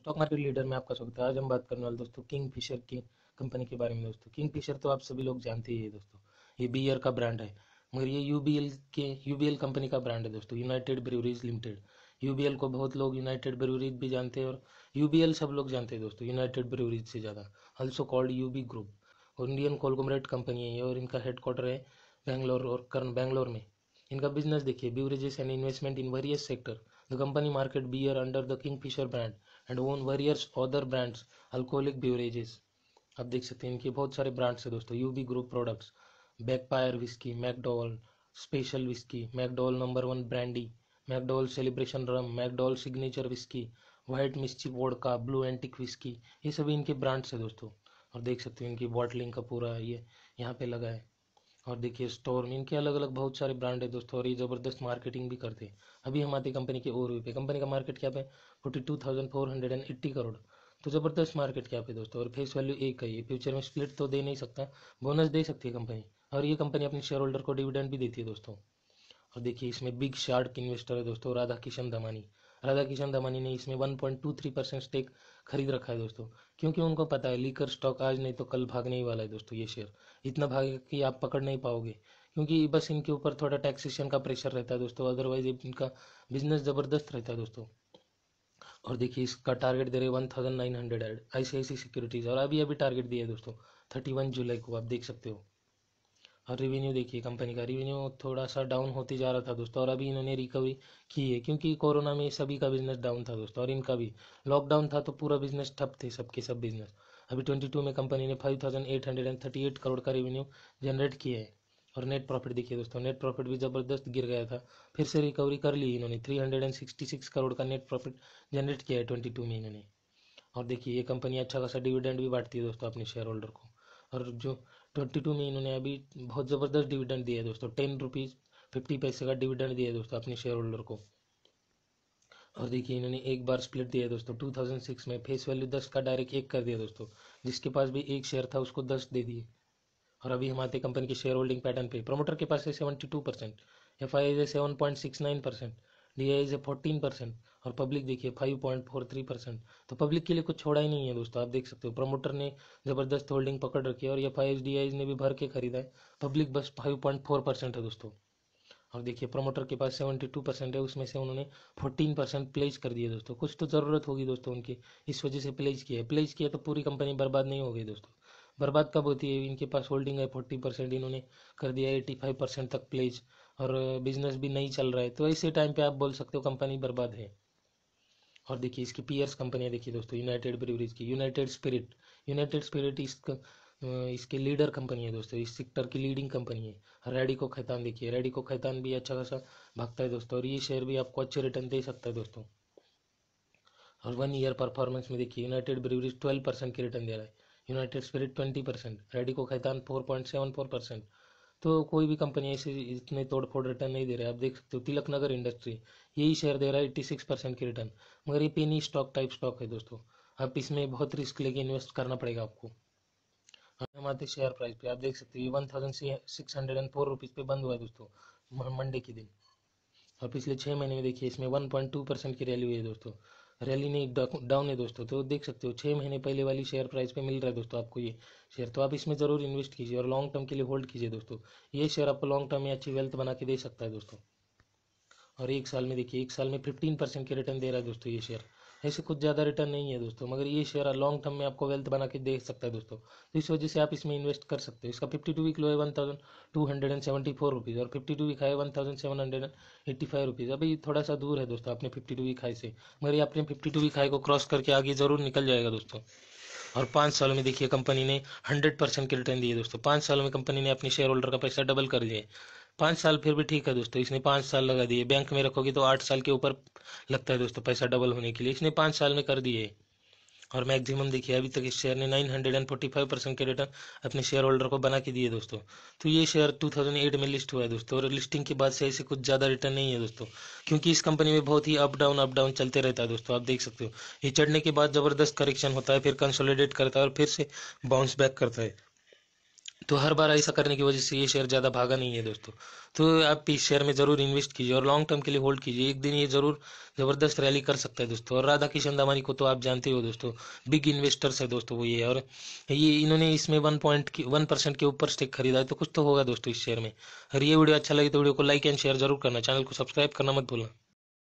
Stock market leader में आपका स्वागत है आज हम बात करने वाले दोस्तों किंग फिशर की कंपनी के बारे में दोस्तों किंग फिशर तो आप सभी लोग जानते ही है दोस्तों ये बियर e का ब्रांड है मगर ये यूबीएल के यूबीएल कंपनी का ब्रांड है दोस्तों यूनाइटेड ब्रेवरीज लिमिटेड यूबीएल को बहुत लोग यूनाइटेड ब्रेवरीज भी जानते हैं और यूबीएल सब लोग जानते हैं दोस्तों यूनाइटेड ब्रेवरीज से ज़्यादा ऑल्सो कॉल्ड यूबी ग्रुप और इंडियन कोलकोमरेट कंपनी है और इनका हेडक्वार्टर है बैंगलोर और कर्न बैंगलोर में इनका बिजनेस देखिए beverages and investment in various sector The company market beer under the Kingfisher brand and own various other brands alcoholic beverages. आप देख सकते हैं इनके बहुत सारे ब्रांड्स हैं दोस्तों UB group products Bagpiper whisky McDowell special whisky McDowell number one brandy McDowell celebration rum McDowell signature whisky white mischief vodka blue antique whisky ये सभी इनके ब्रांड्स हैं दोस्तों और देख सकते हो इनकी बॉटलिंग का पूरा ये यहाँ पे लगा है और देखिए स्टोर इनके अलग अलग बहुत सारे ब्रांड है दोस्तों और ये ज़बरदस्त मार्केटिंग भी करते हैं अभी हम आते कंपनी के ओवरव्यू पे कंपनी का मार्केट क्या पे forty two thousand four hundred and eighty crore तो ज़बरदस्त मार्केट क्या पे दोस्तों और फेस वैल्यू एक है ये फ्यूचर में स्प्लिट तो दे नहीं सकता बोनस दे सकती है कंपनी और ये कंपनी अपने शेयर होल्डर को डिविडेंड भी देती है दोस्तों और देखिए इसमें बिग शार्ट इन्वेस्टर है दोस्तों राधा किशन धमानी राधा किशन दमानी ने इसमें one point two three percent stake खरीद रखा है दोस्तों क्योंकि उनको पता है लीकर स्टॉक आज नहीं तो कल भागने ही वाला है दोस्तों ये शेयर इतना भागेगा कि आप पकड़ नहीं पाओगे क्योंकि बस इनके ऊपर थोड़ा टैक्सेशन का प्रेशर रहता है दोस्तों अदरवाइज इनका बिजनेस जबरदस्त रहता है दोस्तों और देखिए इसका टारगेट दे रहे one thousand nine hundred I I C securities और अभी अभी टारगेट दिया है दोस्तों थर्टी वन जुलाई को आप देख सकते हो और रिवेन्यू देखिए कंपनी का रिवेन्यू थोड़ा सा डाउन होते जा रहा था दोस्तों और अभी इन्होंने रिकवरी की है क्योंकि कोरोना में सभी का बिजनेस डाउन था दोस्तों और इनका भी लॉकडाउन था तो पूरा बिजनेस ठप थे सबके सब बिजनेस अभी ट्वेंटी में कंपनी ने five thousand eight hundred and thirty eight crore का रेवेन्यू जनरेट किया है और नेट प्रॉफिट देखिए दोस्तों नेट प्रॉफिट भी ज़बरदस्त गिर गया था फिर से रिकवरी कर ली इन्होंने three hundred and sixty six crore का नेट प्रॉफिट जनरेट किया है ट्वेंटी टू में इन्होंने और देखिए ये कंपनी अच्छा खासा डिविडेंड भी बांटती है दोस्तों अपने शेयर होल्डर को और जो ट्वेंटी टू में इन्होंने अभी बहुत ज़बरदस्त डिविडेंड दिया है दोस्तों टेन रुपीज़ फिफ्टी पैसे का डिविडेंड दिया है दोस्तों अपने शेयर होल्डर को और देखिए इन्होंने एक बार स्प्लिट दिया दोस्तों टू थाउजेंड सिक्स में फेस वैल्यू दस का डायरेक्ट एक कर दिया दोस्तों जिसके पास भी एक शेयर था उसको दस दे दिए और अभी हमारे कंपनी के शेयर होल्डिंग पैटर्न पे प्रमोटर के पास है seventy two percent F I I है seven point six nine percent लिया इज फोर्टीन परसेंट और पब्लिक देखिए five point four three percent तो पब्लिक के लिए कुछ छोड़ा ही नहीं है दोस्तों आप देख सकते हो प्रमोटर ने ज़बरदस्त होल्डिंग पकड़ रखी है और एफ आई ने भी भर के खरीदा है पब्लिक बस फाइव पॉइंट फोर परसेंट है दोस्तों और देखिए प्रमोटर के पास सेवेंटी टू परसेंट है उसमें से उन्होंने फोर्टीन परसेंट प्लेज कर दिया दोस्तों कुछ तो ज़रूरत होगी दोस्तों उनकी इस वजह से प्लेज किया है प्लेज किया तो पूरी कंपनी बर्बाद नहीं हो गई दोस्तों बर्बाद कब होती है इनके पास होल्डिंग है फोर्टी परसेंट इन्होंने कर दिया एटी फाइव परसेंट तक प्लेज और बिजनेस भी नहीं चल रहा है तो ऐसे टाइम पे आप बोल सकते हो कंपनी बर्बाद है और देखिए इसकी पीयर्स कंपनियां देखिए दोस्तों यूनाइटेड ब्रिवरीज की यूनाइटेड स्पिरिट यूनाइटेड स्पिरिट इस इसके लीडर कंपनी है दोस्तों इस सेक्टर की लीडिंग कंपनी है रेडिको खैतान देखिए रेडिको खैतान भी अच्छा खासा भागता है दोस्तों और ये शेयर भी आपको अच्छे रिटर्न दे सकता है दोस्तों और वन ईयर परफॉर्मेंस में देखिए यूनाइटेड ब्रिवरीज ट्वेल्व परसेंट की रिटर्न दे रहा है United Spirit twenty percent Radico Khaitan four point seven four percent तो कोई भी कंपनी ऐसे इतने तोड़ फोड़ रिटर्न नहीं दे रहा है आप देख सकते हो तिलक नगर इंडस्ट्री यही शेयर दे रहा है एट्टी सिक्स परसेंट की रिटर्न मगर ये पेनी स्टॉक टाइप स्टॉक है दोस्तों आप इसमें बहुत रिस्क लेके इन्वेस्ट करना पड़ेगा आपको हम आते शेयर प्राइस पे आप देख सकते हो one thousand six hundred and four rupees पे बंद हुआ है दोस्तों मंडे के दिन और पिछले छः महीने में देखिए इसमें वन पॉइंट टू परसेंट की रैली हुई है दोस्तों रैली ने एक डाउन है दोस्तों तो देख सकते हो छः महीने पहले वाली शेयर प्राइस पे मिल रहा है दोस्तों आपको ये शेयर तो आप इसमें ज़रूर इन्वेस्ट कीजिए और लॉन्ग टर्म के लिए होल्ड कीजिए दोस्तों ये शेयर आपको लॉन्ग टर्म में अच्छी वेल्थ बना के दे सकता है दोस्तों और एक साल में देखिए एक साल में फिफ्टीन परसेंट के रिटर्न दे रहा है दोस्तों ये शेयर ऐसे कुछ ज़्यादा रिटर्न नहीं है दोस्तों मगर ये शेयर लॉन्ग टर्म में आपको वेल्थ बना के देख सकता है दोस्तों तो इस वजह से आप इसमें इन्वेस्ट कर सकते हो इसका फिफ्टी टू वीक लो है one thousand two hundred and seventy four rupees और fifty two week high one thousand seven hundred and eighty five rupees अभी थोड़ा सा दूर है दोस्तों अपने फिफ्टी टू वीक हाई से मगर ये अपने फिफ्टी टू वीक हाई को क्रॉस करके आगे ज़रूर निकल जाएगा दोस्तों और पाँच सालों में देखिए कंपनी ने हंड्रेड परसेंट के रिटर्न दिए दोस्तों पाँच सालों में कंपनी ने अपने शेयर होल्डर का पैसा डबल कर दिया पाँच साल फिर भी ठीक है दोस्तों इसने पाँच साल लगा दिए बैंक में रखोगे तो आठ साल के ऊपर लगता है दोस्तों पैसा डबल होने के लिए इसने पाँच साल में कर दिए और मैक्सिमम देखिए अभी तक इस शेयर ने 945 परसेंट के रिटर्न अपने शेयर होल्डर को बना के दिए दोस्तों तो ये शेयर 2008 में लिस्ट हुआ है दोस्तों और लिस्टिंग के बाद से ऐसे कुछ ज़्यादा रिटर्न नहीं है दोस्तों क्योंकि इस कंपनी में बहुत ही अप डाउन अप डाउन चलते रहता है दोस्तों आप देख सकते हो ये चढ़ने के बाद ज़बरदस्त करेक्शन होता है फिर कंसोलिडेट करता है और फिर से बाउंस बैक करता है तो हर बार ऐसा करने की वजह से ये शेयर ज़्यादा भागा नहीं है दोस्तों तो आप इस शेयर में ज़रूर इन्वेस्ट कीजिए और लॉन्ग टर्म के लिए होल्ड कीजिए एक दिन ये ज़रूर ज़बरदस्त रैली कर सकता है दोस्तों और राधा किशन दामानी को तो आप जानते हो दोस्तों बिग इन्वेस्टर्स है दोस्तों वो ये और ये इन्होंने इसमें वन पॉइंट वन परसेंट के ऊपर स्टेक खरीदा है तो कुछ तो होगा दोस्तों इस शेयर में अगर ये वीडियो अच्छा लगे तो वीडियो को लाइक एंड शेयर जरूर करना चैनल को सब्सक्राइब करना मत भूलना